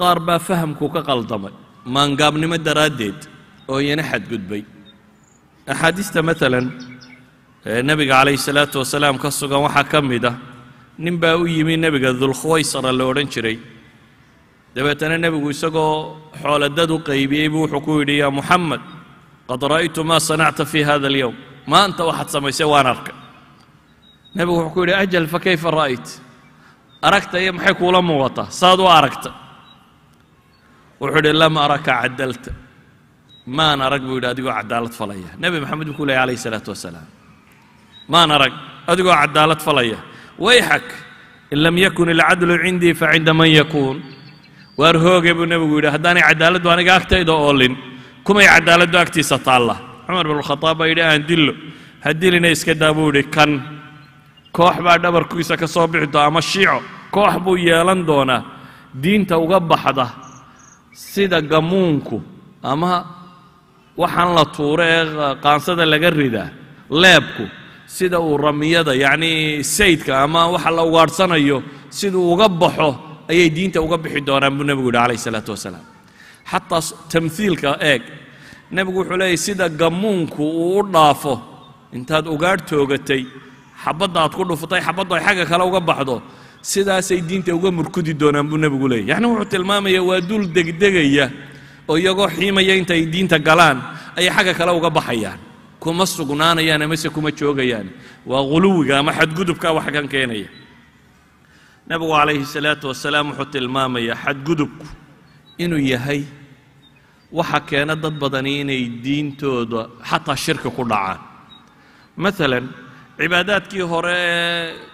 qaar baa fahamku ka qaldamay maangaabnimo daraaddeed oo iyana xadgudbay axaadiista maalan nebiga calayhi salaatu wasalaam ka sugan waxaa ka mid ah nin baa u yimi nebiga dulkhuwaysara la odhan jiray dabeetana nebigu isagoo xooladad u qaybiyey buu wuxuu ku yidhi yaa muxamed qad ra'aytu maa sanacta fii hada alyowm maanta waxaad samaysay waan arkay nebigu wuxuu ku yidhi ajal fa kayfa ra'ayt aragta iyo maxay kuula muuqataa saad u aragta wuxuu idhi lam araka cadalta maan arag buu yidhi adigoo cadaalad falaya nebi maxamed buu ku leeyay calayhi isalaatu wasalaam maan arag adigoo cadaalad falaya wayxak in lam yakun ilcadlu cindii fa cinda man yakuun waar hooge buu nebigu yidhi haddaanay cadaaladdu aniga agtayda oolin kumay cadaaladdu agtiisa taalla cumar binulkhadaab baa yidhi aan dillo ha dilina iska daa buu yidhi kan koox baa dhabarkiisa ka soo bixi doona ama shiico koox buu yeelan doonaa diinta uga baxda sida gamuunku ama waxaan la tuuro ee qaansada laga ridaa leebku sida uu ramiyada yacnii saydka ama waxa la ugaadhsanayo siduu uga baxo ayay diinta uga bixi doonaan buu nebigu yidhi calayh isalaatu wasalaam xataa tamhiilka eeg nebigu wuxuu leeyay sida gamuunku uu u dhaafo intaad ugaadh toogatay xabadda aad ku dhufatay xabadda ay xagga kale uga baxdo sidaasay diinta uga murkudi doonaan buu nebigu leeyay yacni wuxuu tilmaamaya waa duul degdegaya oo iyagoo xiimaya intaay diinta galaan ayay xagga kale uga baxayaan kuma sugnaanayaan amase kuma joogayaan waa ghuluwiga ama xadgudubka wax kan keenaya nebigu calayhi salaatu wasalaam wuxuu tilmaamayaa xadgudubku inuu yahay waxa keena dad badani inay diintooda xataa shirki ku dhacaan maalan cibaadaadkii hore ee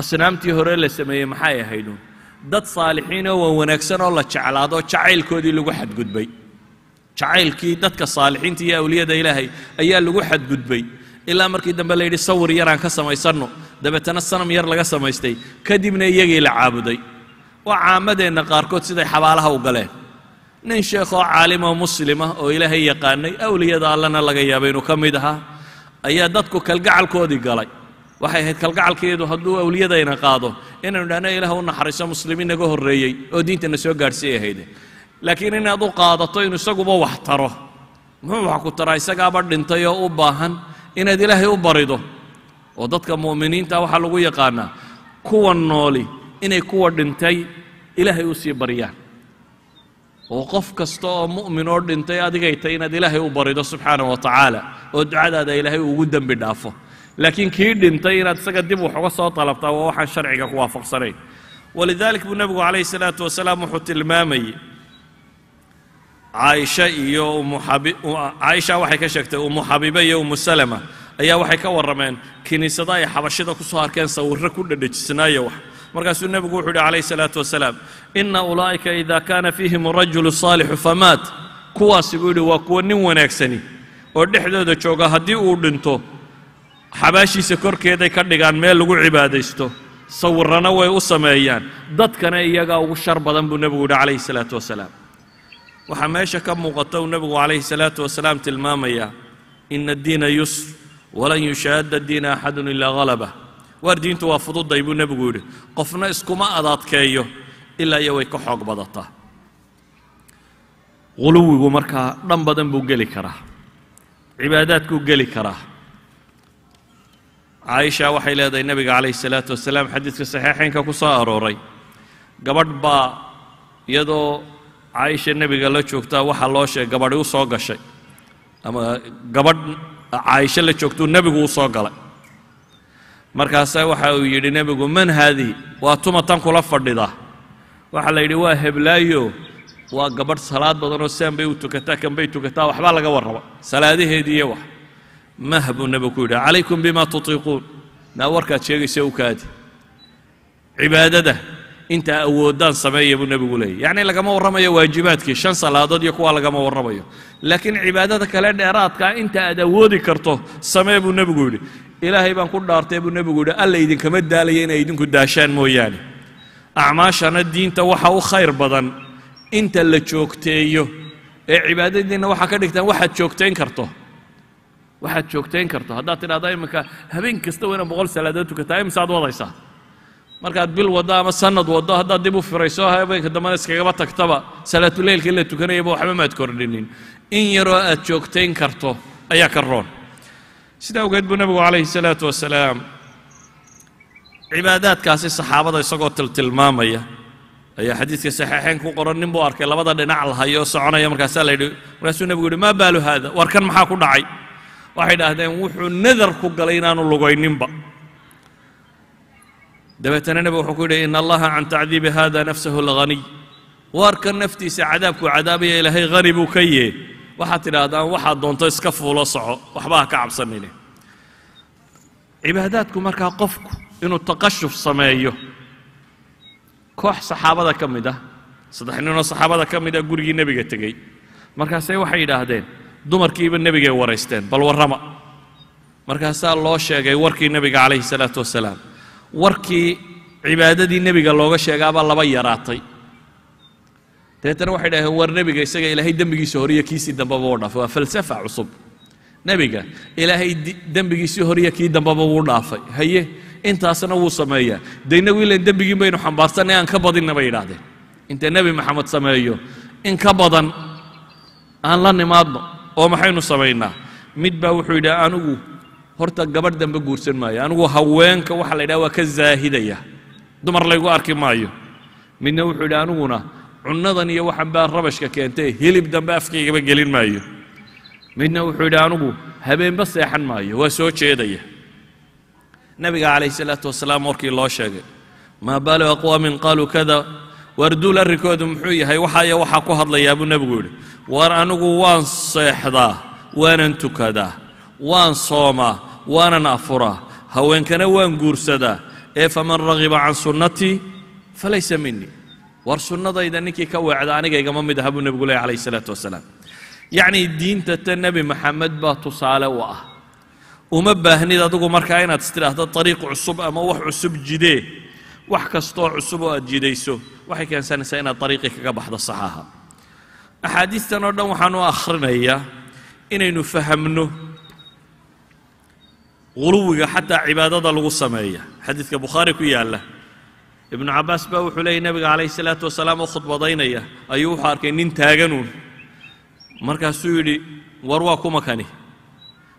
asnaamtii hore la sameeyey maxay ahayduun dad saalixiin oo waa wanaagsan oo la jeclaado jacaylkoodii lagu xadgudbay jacaylkii dadka saalixiinta iyo awliyada ilaahay ayaa lagu xadgudbay ilaa markii dambe layidhi sawir yaraan ka samaysanno dabeetana sanam yar laga samaystay kadibna iyagii la caabuday waa caamadeenna qaarkood siday xabaalaha u galeen nin sheekh oo caalim oo muslimah oo ilaahay yaqaanay awliyada allana laga yaabay inuu ka mid ahaa ayaa dadku kalgacalkoodii galay waxay ahayd kalgacalkeedu hadduu awliyadayna qaado inaynu idhahno ilaah u naxariiso muslimiin naga horreeyey oo diintana soo gaadhsiiy ahayd laakiin inaad u qaadato inu isaguba wax taro muxuu wax ku taraa isagaaba dhintay oo u baahan inaad ilaahay u barido oo dadka mu'miniinta waxaa lagu yaqaanaa kuwa nooli inay kuwa dhintay ilaahay u sii baryaan oo qof kasta oo mu'min oo dhintay adigay tay inaad ilaahay u barido subxaanah wa tacaala oo ducadaada ilaahay ugu dembi dhaafo laakiin kii dhintay inaad isaga dib wax uga soo dalabtaa waa waxaan sharciga ku waafaqsanayn walidaalika buu nebigu calayhi salaatu wasalaam wuxuu tilmaamayey caaisha iyo caaisha waxay ka sheegtay umu xabiba iyo umu salama ayaa waxay ka warrameen kiniisada ay xabashida ku soo arkeen sawirro ku dhedhejisnaayo wax markaasuu nebigu wuxuu yidhi calayhi salaatu wasalaam ina ulaa'ika ida kaana fiihim rajulu saalixu famaat kuwaasi buu yidhi waa kuwa nin wanaagsani oo dhexdooda jooga haddii uu dhinto xabaashiisa korkeeday ka dhigaan meel lagu cibaadaysto sawirana way u sameeyaan dadkana iyagaa ugu shar badan buu nebigu yidhi calayhi salaatu wasalaam waxaa meesha ka muuqata uu nebigu calayhi salaatu wasalaam tilmaamayaa ina addiina yusr walan yushaadda diina axadun ilaa halaba waar diintu waa fududay buu nebigu yidhi qofna iskuma adaadkeeyo ilaa iyo way ka xoog badataa huluwigu markaa dhan badan buu geli karaa cibaadaadkuu geli karaa caaisha waxay leedahay nebiga calayhi salaatu wasalaam xadiidka saxiixeynka ku soo arooray gabadh baa iyadoo caaisha nebiga la joogta waxaa loo sheegay gabadhi u soo gashay ama gabadh caaisho la joogtuu nebigu u soo galay markaase waxa uu yidhi nebigu man haadihi waa tuma tan kula fadhida waxaa la yidhi waa heblaayo waa gabadh salaad badanoo saan bay u tukataa kan bay tukataa waxbaa laga warraba salaadaheediiyo wax maha buu nebigu ku yidhaha calaykum bima tutiiquun naa warkaad sheegaysa u kaadi cibaadada intaa awooddaan sameeya buu nebigu leeyay yacnii lagama warramayo waajibaadkii shan salaadood iyo kuwaa lagama warramayo laakiin cibaadada kale dheeraadkaa inta aad awoodi karto samee buu nebigu yidhi ilaahay baan ku dhaartay buu nebigu yidhi alla idinkama daalaya inay idinku daashaan mooyaane acmaashana diinta waxa u khayr badan inta la joogteeyo ee cibaadadiinna waxaa ka dhigtaan waxaad joogtayn karto waxaad joogtayn karto haddaad tidhahda iminka habeen kasta waa inaad boqol salaadood tukataa imisaad ad wadaysaa markaad bil waddo ama sanad waddo haddaad dib u firayso habeenka dambena iskagaba tagtaba salaatuleylka in la tukanayaba waxba maad kordhinin in yaroo aad joogtayn karto ayaa ka roon sidaa awgeed buu nebigu calayhi salaatu wasalaam cibaadaadkaasi saxaabada isagoo tiltilmaamaya ayaa xadiidka saxiixeyn ku qoran nin buu arkay labada dhinac lahayo hayo soconaya markaasaa la yidhi markaasuu nebigu yidhi maa baalu haada warkan maxaa ku dhacay waxay dhaahdeen wuxuu nadar ku galay inaanu lugayninba dabeetana nebigu wuxuu ku yidhi in allaha can tacdiibi haada nafsahu alghaniy waarkan naftiisa cadaabkuu cadaabaya ilaahay hani buu ka yee waxaad tidhaahdaan waxaad doonto iska fuulo soco waxba ha ka cabsanine cibaadaadku markaa qofku inuu taqashuf sameeyo koox saxaabada ka mid ah saddex ninoo saxaabada ka mid ah gurigii nebiga tegey markaasay waxay yidhaahdeen dumarkiiba nebigay waraysteen bal warrama markaasaa loo sheegay warkii nebiga calayhi salaatu wasalaam warkii cibaadadii nebiga looga sheegaabaa laba yaraatay dabeetana waxay dhaheen war nebiga isaga ilaahay dembigiisa horiya kiisii dambeba wuu dhaafay waa falsafa cusub nebiga ilaahay dembigiisii horiya kii dambeba wuu dhaafay haye intaasna wuu sameeyaa de inagu ilan dembigiin baynu xambaarsanay aan ka badinna bay yidhaahdeen intee nebi maxamed sameeyo in ka badan aan la nimaadno oo maxaynu samaynaa mid baa wuxuu yidhi anigu horta gabadh dambe guursan maayo anigu haweenka waxa la yidhaha waa ka zaahidaya dumar laygu arki maayo midna wuxuu yidhi aniguna cunnadan iyo waxan baa rabashka keentay hilib dambe afkaygaba gelin maayo midna wuxuu yidhi anigu habeenba seexan maayo waa soo jeedaya nabiga calayhi isalaatu wasalaam warkii loo sheegay maa baalu aqwaamin qaaluu kada waarduul arrinkooda muxuu yahay waxaaya waxaa ku hadlayaa buu nebigu yidhi war anigu waan seexdaa waanan tukadaa waan soomaa waanan afuraa haweenkana waan guursadaa ee faman ragiba can sunnatii falaysa minii war sunnadayda ninkii ka weecda aniga igama mid aha buu nebigu leehy calayhi isalaatu wasalaam yacnii diinta ta nebi maxamed baa tusaale u ah uma baahnid adigu markaa inaad istidhaahdo dariiq cusub ama wax cusub jidee wax kastoo cusub oo aad jidayso waxay keensanaysaa inaad ariiqii kaga baxdo saxaha axaadiistan oo dhan waxaan u akhrinayaa inaynu fahamno huluwiga xataa cibaadada lagu sameeya xadiidka bukhaari ku yaalla ibnu cabaas baa wuxuu leeyay nebiga calayhi salaatu wasalaam oo khudbadaynaya ayuu wuxuu arkay nin taaganuun markaasuu yidhi war waa kuma kani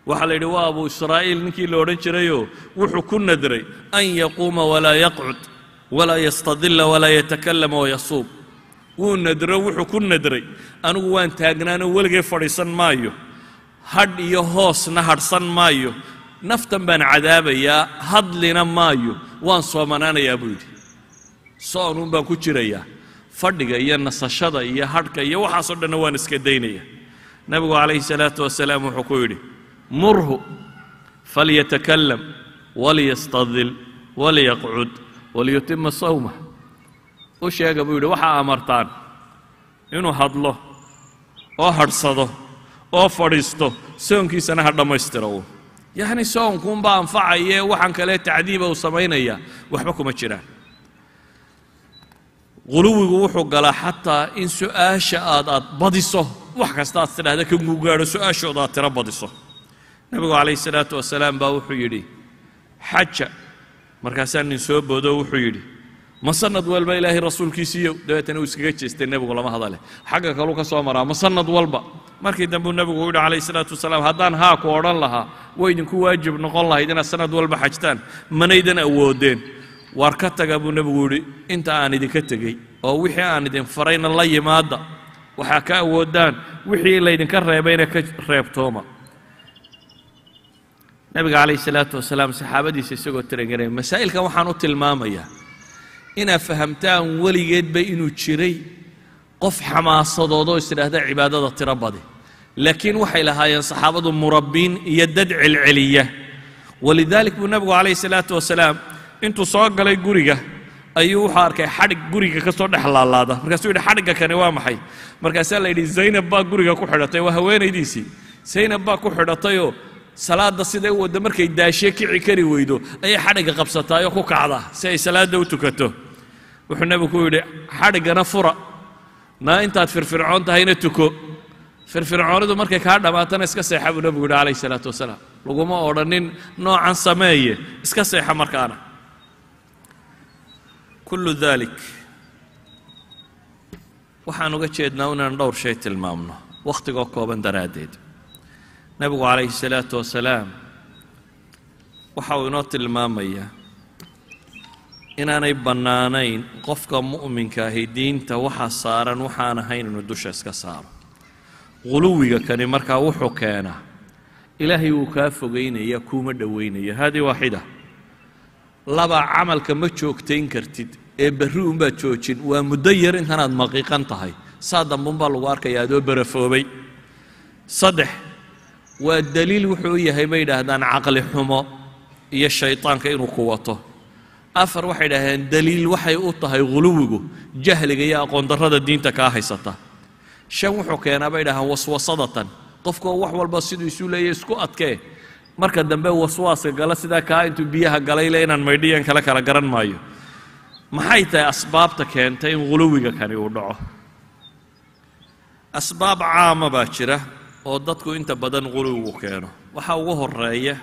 waxaa la yidhi waa abu israa'iil ninkii la odhan jirayoo wuxuu ku nadray an yaquuma walaa yaqcud walaa yastadilla walaa yatakallama oo wuu nadro wuxuu ku nadray anigu waan taagnaano weligay fadhiisan maayo hadh iyo hoosna hadhsan maayo naftan baan cadaabayaa hadlina maayo waan soomanaanayaa buu yidhi soonuun baan ku jirayaa fadhiga iyo nasashada iyo hadhka iyo waxaasoo dhanna waan iska daynayaa nebigu calayhi salaatu wasalaam wuxuu ku yidhi murhu falyatakallam walyastadil walyaqcud waliyutima sawma u sheega buu yidhi waxaa amartaan inuu hadlo oo hadhsado oo fadhiisto soonkiisana ha dhammaystiro uu yacni soonkuunbaa anfacayee waxaan kale tacdiiba uu samaynayaa waxba kuma jiraan quluwigu wuxuu galaa xataa in su'aasha aad aad badiso wax kasta aad tidhahda ka gugaadho su'aashooda aad tira badiso nebigu calayhi salaatu wasalaam baa wuxuu yidhi xaja markaasaa nin soo boodoo wuxuu yidhi ma sanad walba ilaahay rasuulkiisiiyow dabeetana uu iskaga jeestay nebigu lama hadale xagga kaluu ka soo maraa ma sanad walba markii dambeuu nebigu u yidhi calayhi salaatu wasalaam haddaan haa ku odhan lahaa way idinku waajib noqon lahayd inaad sanad walba xajtaan manaydan awoodeen waar ka taga buu nebigu yidhi inta aan idinka tegey oo wixii aan idin farayna la yimaadda waxaa ka awoodaan wixii laydinka reebayna ka reebtooma nabiga calayhi salaatu wasalaam saxaabadiisa isagoo taragaraya masaa'ilkan waxaan u tilmaamayaa inaad fahamtaan weligeedba inuu jiray qof xamaasadoodoo isidhaahda cibaadada tiro badi laakiin waxay lahaayeen saxaabadu murabbiin iyo dad celceliya walidaalik buu nabigu calayhi salaatu wasalaam intuu soo galay guriga ayuu wuxuu arkay xadhig guriga ka soo dhex laalaada markaasuu yidhi xadhigga kani waa maxay markaasaa la yidhi zaynab baa guriga ku xidhatay waa haweenaydiisii zaynab baa ku xidhatayoo salaadda siday u waddo markay daashe kici kari weydo ayay xadhigga qabsataa oo ku kacdaa si ay salaadda u tukato wuxuu nebigu ku yidhi xadhiggana fura naa intaad firfircoon tahayna tuko firfircoonidu markay kaa dhammaatana iska seexa buu nebigu yidhi calayhi salaatu wasalaam laguma odhanin noocan sameeye iska seexa markaana kullu daalik waxaan uga jeednaa inaan dhowr shay tilmaamno wakhtigoo kooban daraaddeed nebigu calayhi salaatu wasalaam waxa uu inoo tilmaamaya inaanay bannaanayn qofka mu'minka ahi diinta waxa saaran waxaan ahayn inuu dusha iska saaro quluwiga kani markaa wuxuu keenaa ilaahay wuu kaa fogaynaya kuuma dhowaynaya haadii waaxida laba camalka ma joogtayn kartid ee berri unbaad joojin waa muddo yar intanaad maqiiqan tahay saa dambe unbaa lagu arkayaa adoo barafoobay saddex waa daliil wuxuu u yahay bay dhaahdaan caqli xumo iyo shaydaanka inuu ku wato afar waxay yidhaahdeen daliil waxay u tahay huluwigu jahliga iyo aqoondarrada diinta kaa haysata shan wuxuu keenaa bay yidhahdaan waswasadatan qofkoo wax walba siduu isu leeya isku adkee marka dambe waswaaska gala sidaa kaa intuu biyaha galayle inaan maydhiyan kale kala garan maayo maxay tahay asbaabta keentay in huluwiga kani uu dhaco asbaab caama baa jira oo dadku inta badan qulugu keeno waxaa ugu horeeya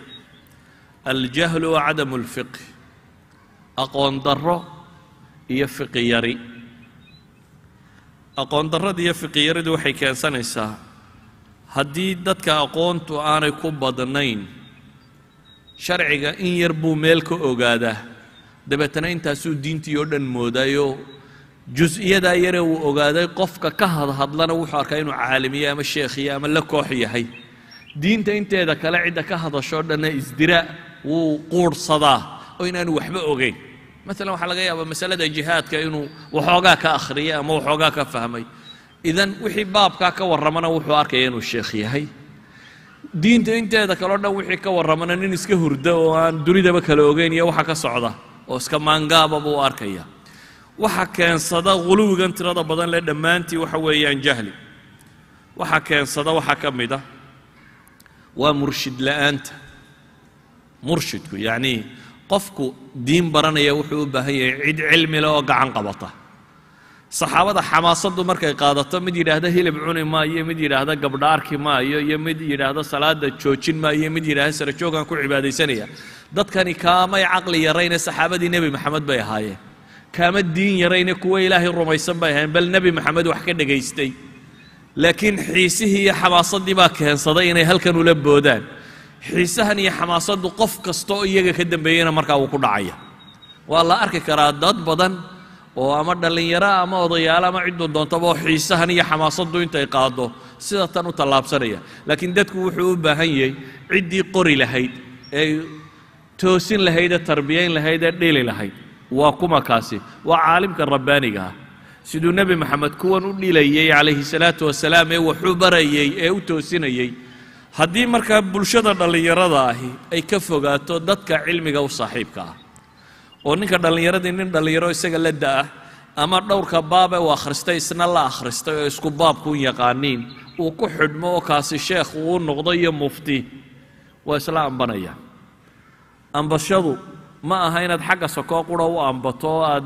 aljahlu wa cadamu اlfiqh aqoon darro iyo fiqiyari aqoon darrada iyo fiqiyaridu waxay keensanaysaa haddii dadka aqoontu aanay ku badnayn sharciga in yar buu meel ka ogaadaa dabeetana intaasuu diintii oo dhan moodaayo jus-iyadaa yare uu ogaaday qofka ka hadhadlana wuxuu arkaa inuu caalimiya ama sheekhiya ama la koox yahay diinta inteeda kale cidda ka hadashoo dhanna isdira wuu quursadaa oo inaanu waxba ogayn maalan waxaa laga yaabaa masalada jihaadka inuu waxoogaa ka akhriyay ama waxoogaa ka fahmay idan wixii baabkaa ka warramana wuxuu arkaya inuu sheekh yahay diinta inteeda kaleo dhan wixii ka warramana nin iska hurda oo aan dunidaba kala ogeyn iyo waxa ka socda oo iska maangaaba buu arkaya waxa keensada huluwigan tirada badan leh dhammaantii waxa weeyaan jahli waxa keensada waxaa ka mid a ah waa murshid la'aanta murshidku yacnii qofku diin baranaya wuxuu u baahan yahay cid cilmileh oo gacan qabata saxaabada xamaasadu markay qaadato mid yidhaahda hilib cuni maayo mid yidhaahda gabdhaarki maayo iyo mid yidhaahda salaada joojin maayo mid yidhaahda sarajoogan ku cibaadaysanaya dadkani kaamay caqli yarayne saxaabadii nebi maxamed bay ahaayeen kama diin yarayne kuwa ilaahay rumaysan bay ahayn bal nebi maxamed wax ka dhegaystay laakiin xiisihii iyo xamaasaddii baa keensaday inay halkan ula boodaan xiisahan iyo xamaasaddu qof kasta iyaga ka dambeeyeyna markaa wuu ku dhacaya waa la arki karaa dad badan oo ama dhallinyaro ama odayaalo ama ciddu doontaba oo xiisahan iyo xamaasaddu intay qaaddo sida tan u tallaabsanaya laakiin dadku wuxuu u baahan yahay ciddii qori lahayd ee toosin lahayd ee tarbiyayn lahayd ee dhili lahayd waa kuma kaasi waa caalimka rabbaaniga ah siduu nebi moxamed kuwan u dhilayey calayhi salaatu wasalaam ee waxu barayey ee u toosinayey haddii markaa bulshada dhallinyarada ahi ay ka fogaato dadka cilmiga u saaxiibka ah oo ninka dhallinyaradii nin dhallinyaro isaga la da'ah ama dhowrka baabe uu akhristay isna la akhristay oo isku baabkuun yaqaaniin uu ku xidhmo oo kaasi sheekh uu noqdo iyo mufti waa isla ambanaya ambashadu ma aha inaad xagga sokoo qura u ambato oo aad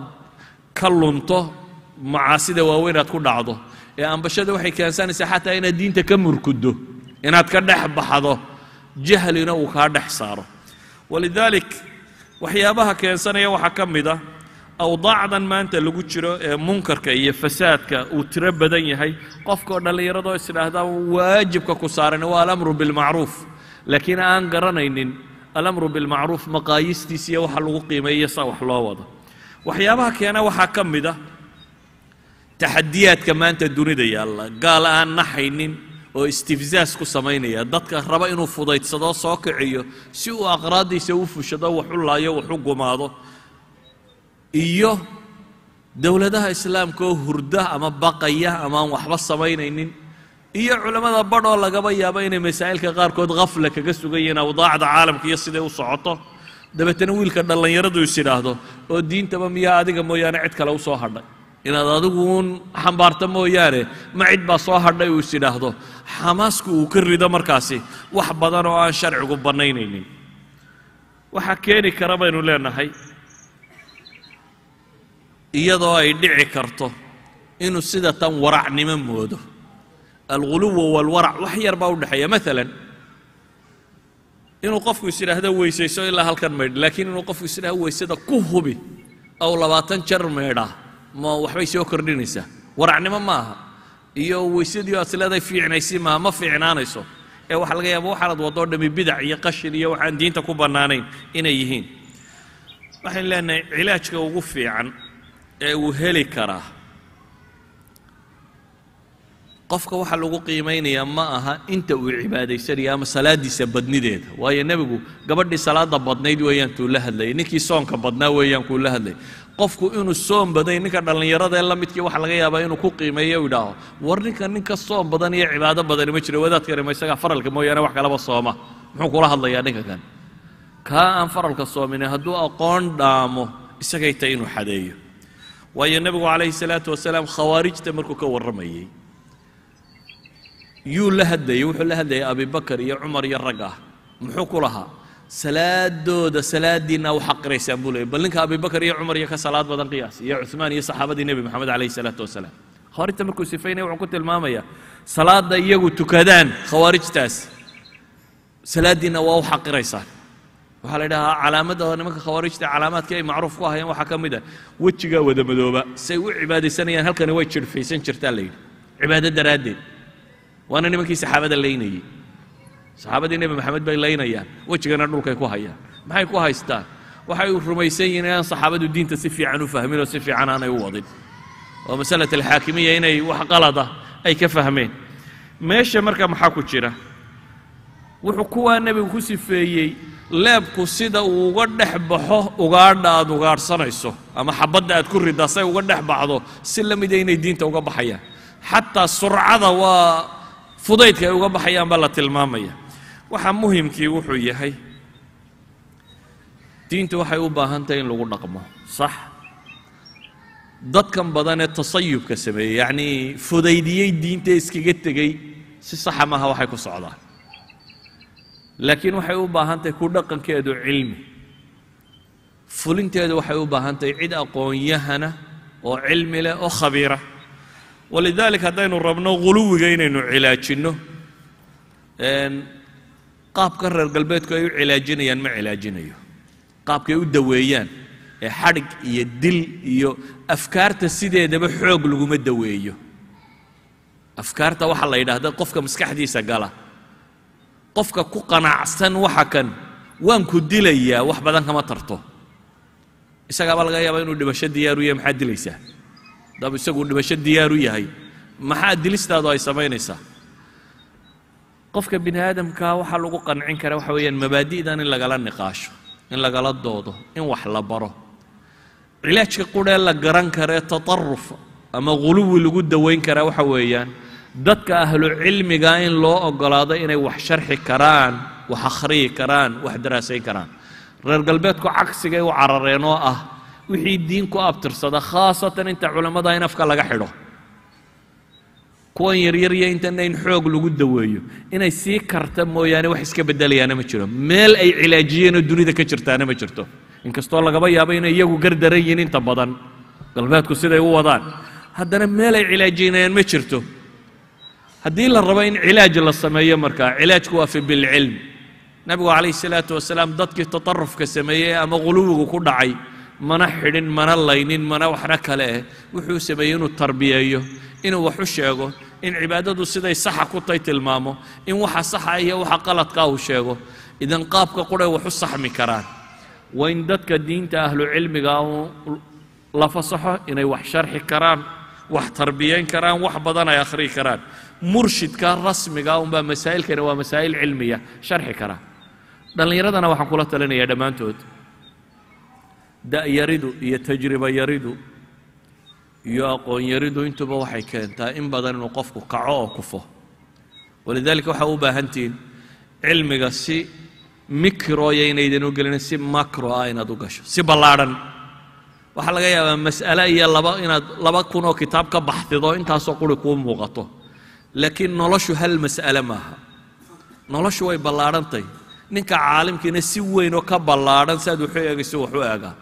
ka lunto macaasida waaweyn aad ku dhacdo ee ambashada waxay keensanaysaa xataa inaad diinta ka murkudo inaad ka dhex baxdo jahlina uu kaa dhex saaro walidaalik waxyaabaha keensanaya waxaa ka mid a awdaacdan maanta lagu jiro ee munkarka iyo fasaadka uu tiro badan yahay qofkoo dhallinyaradoo is idhaahdaa waajibka ku saaran waa alamru bilmacruuf laakiin aan garanaynin alamru bilmacruuf maqaayistiis iyo waxa lagu qiimeeyo saa wax loo wado waxyaabaha keena waxaa ka mid a ah taxadiyaadka maanta dunida yaalla gaal aan naxaynin oo istifzaas ku samaynaya dadka raba inuu fudaydsadoo soo kiciyo si uu aqraadiisa u fushado waxu laayo waxu gumaado iyo dowladaha islaamka oo hurda ama baqaya ama waxba samaynaynin iyo culammada badhoo lagaba yaabo inay masaa'ilka qaarkood kafla kaga sugayiin awdaacda caalamka iyo siday u socoto dabeetana wiilka dhallinyaradu is yidhaahdo oo diintaba miyaa adiga mooyaane cid kale u soo hadhay inaad adiguun xambaarta mooyaane ma cid baa soo hadhay uu is idhaahdo xamaasku uu ka rido markaasi wax badan oo aan sharcigu bannaynaynin waxaa keeni kara baynu leenahay iyadoo ay dhici karto inuu sida tan waracnimo moodo alguluwa walwarac wax yar baa u dhexeeya maalan inuu qofku isidhaahdo weysayso ilaa halkan maydh laakiin inuu qofku isidhaahdo weysada ku hubi ow labaatan jar maydha ma waxbay soo kordhinaysaa waracnimo maaha iyo weysadii aad isleedahay fiicnaysi maaha ma fiicnaanayso ee waxaa laga yaaba waxaanad wadoo dhammi bidac iyo qashin iyo waxaan diinta ku bannaanayn inay yihiin waxaan leenahay cilaajka ugu fiican ee uu heli karaa qofka waxa lagu qiimaynayaa ma aha inta uu cibaadaysanaya ama salaadiisa badnideeda waayo nebigu gabadhii salaada badnayd weeyaan tuu la hadlayay ninkii soonka badnaa weeyaan la hadlayay qofku inuu soon baday ninka dhallinyaradaee la midkii waxa laga yaabaa inuu ku qiimeeyo idhaaho war ninka ninka soon badan iyo cibaado badani ma jiro wadaadkani ma isagaa faralka mooyaane wax kalaba sooma muxuu kula hadlayaa ninka kan kaa aan faralka soomine hadduu aqoon dhaamo isagay tay inuu xadeeyo waayo nebigu calayhi salaatu wasalaam khawaarijta markuu ka warramayey yuu la hadlayay wuxuu la hadlayay abibakar iyo cumar iyo rag ah muxuu ku lahaa salaadooda salaadiinna u xaqiraysaan buu leeyay bal ninka abibakar iyo cumar iyo ka salaad badan qiyaas iyo cuhmaan iyo saxaabadii nebi maxamed calayhi salaatu wasalaam khawaarijta markuu sifaynaya wuxuu ku tilmaamayaa salaadda iyagu tukadaan khawaarijtaas salaaddiinna waa u xaqiraysaan waxaa la yidhahaa calaamadda nimanka khawaarijta calaamaadkii ay macruuf ku ahayen waxaa ka mid ah wejigaa wada madooba say u cibaadaysanayaan halkani way jirhfaysan jirtaa la yidhi cibaado daraaddeed waana nimankii saxaabada laynayay saxaabadii nebi maxamed bay laynayaan wejigana dhulkay ku hayaan maxay ku haystaan waxay rumaysan yihiin inaan saxaabadu diinta si fiican u fahmin oo si fiican aanay u wadin oo masalat alxaakimiya inay wax qalada ay ka fahmeen meesha marka maxaa ku jira wuxuu kuwaa nebigu ku sifeeyey leebku sida uu uga dhex baxo ugaadha aad ugaadhsanayso ama xabadda aad ku riddaa say uga dhex baxdo si la mida ah inay diinta uga baxayaan xataa surcada waa fudaydka ay uga baxayaan baa la tilmaamaya waxaa muhimkii wuxuu yahay diinta waxay u baahan tahay in lagu dhaqmo sax dadkan badanee tasayubka sameeyey yacnii fudaydiyey diinta iskaga tegey si saxa maaha waxay ku socdaan laakiin waxay u baahan tahay ku dhaqankeedu cilmi fulinteedu waxay u baahan tahay cid aqoon yahana oo cilmi leh oo khabiira walidaalika haddaynu rabno ghuluwiga inaynu cilaajinno qaabka reer galbeedku ay u cilaajinayaan ma cilaajinayo qaabkay u daweeyaan ee xadhig iyo dil iyo afkaarta sideedaba xoog laguma daweeyo afkaarta waxa la yidhaahda qofka maskaxdiisa gala qofka ku qanacsan waxa kan waan ku dilayaa wax badan kama tarto isagaaba laga yaabaa inuu dhibasho diyaaruya maxaad dilaysaa haddaaba isagu dhimasho diyaaru yahay maxaa dilistaadu ay samaynaysaa qofka bini aadamka waxaa lagu qancin kara waxa weeyaan mabaadi'dan in lagala niqaasho in lagala doodo in wax la baro cilaajka qudhee la garan karee tataruf ama huluwi lagu dawayn karaa waxa weeyaan dadka ahlucilmiga in loo ogolaado inay wax sharxi karaan wax akhriyi karaan wax daraasayn karaan reer galbeedku cagsigay u carareen oo ah wixii diin ku abtirsada khaasatan inta culammada in afka laga xidho kuwan yaryar iyo intana in xoog lagu daweeyo inay sii karta mooyaane wax iska beddelayaana ma jiro meel ay cilaajiyeenoo dunida ka jirtaana ma jirto inkastoo lagaba yaabo inay iyagu gardaran yihin inta badan galbeedku siday u wadaan haddana meel ay cilaajinayaan ma jirto haddii la rabo in cilaaj la sameeyo markaa cilaajku waa fi bilcilm nabigu calayhi isalaatu wasalaam dadkii tatarufka sameeyey ama quluwigu ku dhacay mana xidhin mana laynin mana waxna kale eh wuxuu sameeyey inuu tarbiyeeyo inuu waxu sheego in cibaadadu siday saxa ku tay tilmaamo in waxa saxa iyo waxa qaladkaa uu sheego idan qaabka qurhay waxu saxmi karaan waa in dadka diinta ahlucilmiga uu la fasaxo inay wax sharxi karaan wax tarbiyeyn karaan wax badan ay akhriyi karaan murshidka rasmiga unbaa masaa'ilkani waa masaa'il cilmiya sharxi karaa dhallinyaradana waxaan kula talinayaa dhammaantood da-yaridu iyo tajriba yaridu iyo aqoon yaridu intuba waxay keentaa in badan inuu qofku kaco oo kufo walidaalika waxaa u baahan tihiin cilmiga si mikroya inaydan u gelinin si macro ah inaad u gasho si ballaadhan waxaa laga yaabaa mas'ale iyo laba inaad laba kun oo kitaab ka baxdido intaasoo quri kuu muuqato laakiin noloshu hal mas'ale maaha noloshu way ballaadhan ninka caalimkiina si weyn oo ka ballaadhan saaad wuxuu wax u eegayso eegaa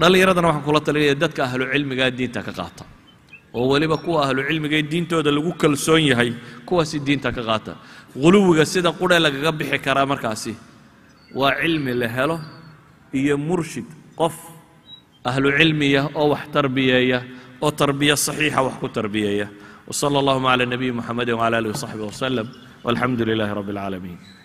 dhallinyaradana waxaan kula talinaya dadka ahlucilmigaa diinta ka qaata oo weliba kuwa ahlucilmigae diintooda lagu kalsoon yahay kuwaasi diinta ka qaata quluwiga sida qudhe lagaga bixi karaa markaasi waa cilmi la helo iyo murshid qof ahlu cilmiya oo wax tarbiyeeya oo tarbiya saxiixa wax ku tarbiyeeya wsala allahuma cala nabiyi muxamedi wcala alihi wsaxbi waslem walxamdu lilahi rabbi اlcaalamiin